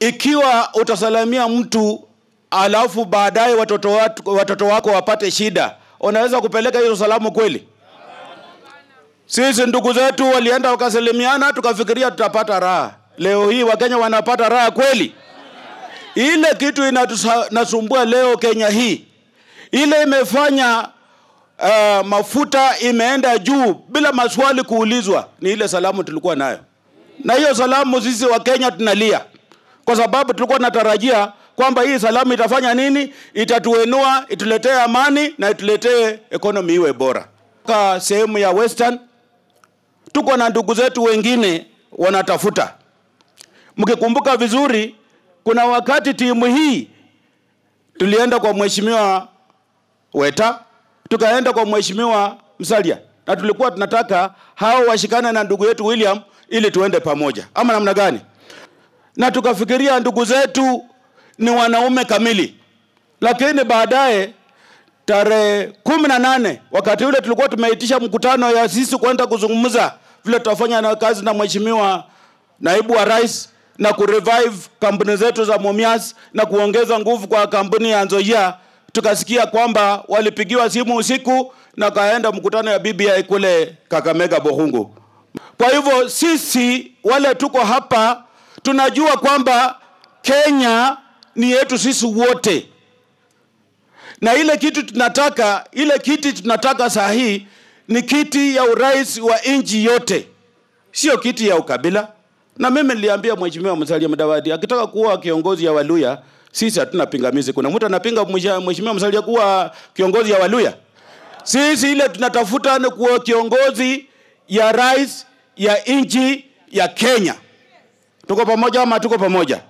Ikiwa utasalamia mtu alafu baadaye watoto, watoto wako wapate shida, unaweza kupeleka hiyo salamu kweli? Sisi ndugu zetu walienda wakasalimiana, tukafikiria tutapata raha. Leo hii Wakenya wanapata raha kweli? Ile kitu inatusumbua leo Kenya hii, ile imefanya uh, mafuta imeenda juu bila maswali kuulizwa, ni ile salamu tulikuwa nayo, na hiyo salamu sisi wakenya tunalia kwa sababu tulikuwa tunatarajia kwamba hii salamu itafanya nini? Itatuenua, ituletee amani na ituletee ekonomi iwe bora. Kwa sehemu ya Western tuko na ndugu zetu wengine wanatafuta. Mkikumbuka vizuri, kuna wakati timu hii tulienda kwa mheshimiwa Weta, tukaenda kwa mheshimiwa Msalia, na tulikuwa tunataka hao washikane na ndugu yetu William ili tuende pamoja, ama namna gani? na tukafikiria ndugu zetu ni wanaume kamili, lakini baadaye tarehe kumi na nane wakati ule tulikuwa tumeitisha mkutano ya sisi kwenda kuzungumza vile tutafanya na kazi na mheshimiwa naibu wa rais na kurevive kampuni zetu za Mumias na kuongeza nguvu kwa kampuni ya Nzoia. Tukasikia kwamba walipigiwa simu usiku na kaenda mkutano ya BBI kule Kakamega Bohungu. Kwa hivyo sisi wale tuko hapa tunajua kwamba Kenya ni yetu sisi wote, na ile kitu tunataka, ile kiti tunataka saa hii ni kiti ya urais wa nchi yote, sio kiti ya ukabila. Na mimi niliambia mheshimiwa Musalia Mudavadi akitaka kuwa kiongozi ya Waluya, sisi hatuna pingamizi. Kuna mtu anapinga mheshimiwa Musalia kuwa kiongozi ya Waluya? Sisi ile tunatafuta ni kuwa kiongozi ya rais ya nchi ya Kenya. Tuko pamoja ama tuko pamoja?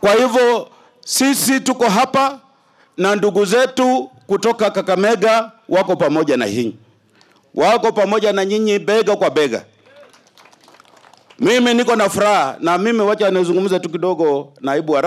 Kwa hivyo sisi tuko hapa na ndugu zetu kutoka Kakamega wako pamoja na hii wako pamoja na nyinyi bega kwa bega. Mimi niko na furaha, na mimi wacha nizungumze tu kidogo, naibu wa